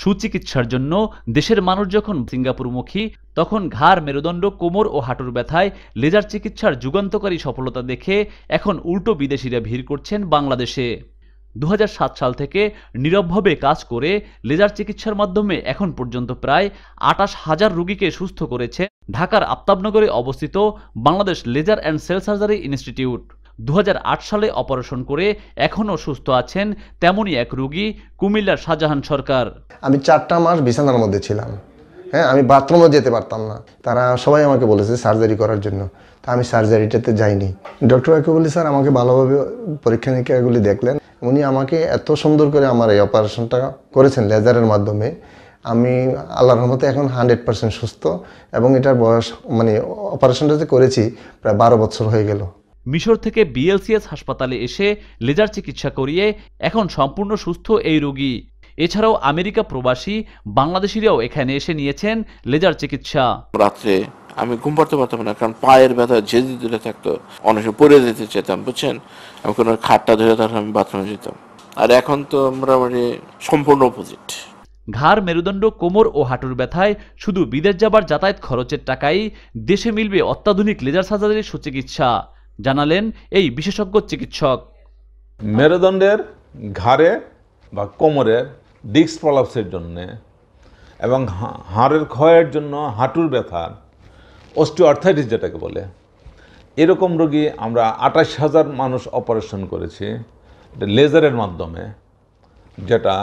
সুচিকিৎসার জন্য দেশের মানুষ যখন সিঙ্গাপুরমুখী তখন ঘাড় মেরুদণ্ড কোমর ও হাঁটুর ব্যথায় লেজার চিকিৎসার যুগান্তকারী সফলতা দেখে এখন উল্টো বিদেশিরা ভিড় করছেন বাংলাদেশে দু সাল থেকে নীরবভাবে কাজ করে লেজার চিকিৎসার মাধ্যমে এখন পর্যন্ত প্রায় আটাশ হাজার রুগীকে সুস্থ করেছে ঢাকার আফতাবনগরে অবস্থিত Bangladesh laser and cell surgery institute দু সালে অপারেশন করে এখনও সুস্থ আছেন তেমনই এক রুগী কুমিল্লার শাহজাহান সরকার আমি চারটা মাস বিছানার মধ্যে ছিলাম হ্যাঁ আমি বাথরুমও যেতে পারতাম না তারা সবাই আমাকে বলেছে সার্জারি করার জন্য তা আমি সার্জারিটাতে যাইনি ডক্টর বলি স্যার আমাকে ভালোভাবে পরীক্ষা নিরীক্ষাগুলি দেখলেন উনি আমাকে এত সুন্দর করে আমার এই অপারেশনটা করেছেন লেজারের মাধ্যমে আমি আল্লাহর রহমতে এখন হান্ড্রেড পার্সেন্ট সুস্থ এবং এটার বয়স মানে অপারেশনটা যে করেছি প্রায় বারো বছর হয়ে গেল মিশর থেকে বিএলসিএস হাসপাতালে এসে লেজার চিকিৎসা করিয়ে এখন সম্পূর্ণ সুস্থ এই রোগী এছাড়াও আমেরিকা প্রবাসী বাংলাদেশিরাও এখানে এসে নিয়েছেন লেজার চিকিৎসা রাত্রে আমি ঘুম পারতে পারতাম না কারণ পায়ের ব্যথা ঝেঁজি ধরে থাকতো অনেক সময় পড়ে যেতে চেতাম বুঝছেন আমি কোনো খাটটা ধরে তখন আমি বাথরুমে যেতাম আর এখন তো মোটামুটি সম্পূর্ণ অপোজিট ঘাড় মেরুদণ্ড কোমর ও হাঁটুর ব্যথায় শুধু বিদেশ যাবার যাতায়াত খরচের টাকাই দেশে মিলবে অত্যাধুনিক লেজার সার্জারির সুচিকিৎসা জানালেন এই বিশেষজ্ঞ চিকিৎসক মেরুদণ্ডের ঘাড়ে বা কোমরে ডিস্ক প্রলাপসের জন্যে এবং হাড়ের ক্ষয়ের জন্য হাঁটুর ব্যথার অস্টিওআর্থাইটিস যেটাকে বলে এরকম রোগী আমরা আঠাশ হাজার মানুষ অপারেশন করেছি লেজারের মাধ্যমে যেটা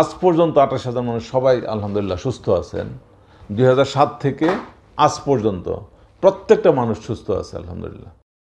আজ পর্যন্ত আঠাশ হাজার মানুষ সবাই আলহামদুলিল্লাহ সুস্থ আছেন দুই থেকে আজ পর্যন্ত প্রত্যেকটা মানুষ সুস্থ আছে আলহামদুলিল্লাহ